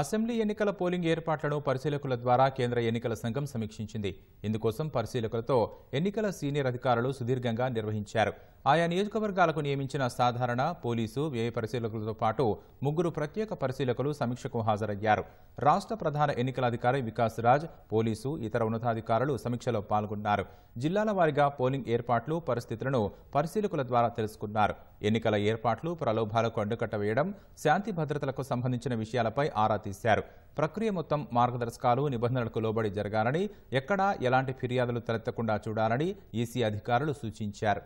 assembly ఎన్నికల polling ఏర్పాట్లను పరిశీలకుల ద్వారా కేంద్ర ఎన్నికల సంఘం సమీక్షించింది ఇందుకోసం పరిశీలకులతో ఎన్నికల సీనియర్ అధికారులు సుదీర్ఘంగా నిర్వహించారు ఆయా నియోజకవర్గాలకు నియమించిన సాధారణ పోలీసు వ్యయ పరిశీలకులతో పాటు ముగ్గురు ప్రత్యేక పరిశీలకులు సమీక్షకు హాజరయ్యారు రాష్ట్ర ప్రధాన ఎన్నికల అధికారి వికాస్ రాజ్ పోలీసు ఇతర ఉన్నతాధికారులు సమీక్షలో పాల్గొన్నారు జిల్లాల వారీగా పోలింగ్ ఏర్పాట్లు పరిస్థితులను పరిశీలకుల ద్వారా తెలుసుకున్నారు ఎన్నికల ఏర్పాట్లు ప్రలోభాలకు అడ్డుకట్ట వేయడం శాంతి భద్రతలకు సంబంధించిన విషయాలపై ఆరా తీశారు ప్రక్రియ మొత్తం మార్గదర్శకాలు నిబంధనలకు లోబడి జరగాలని ఎక్కడా ఎలాంటి ఫిర్యాదులు తలెత్తకుండా చూడాలని ఈసీ అధికారులు సూచించారు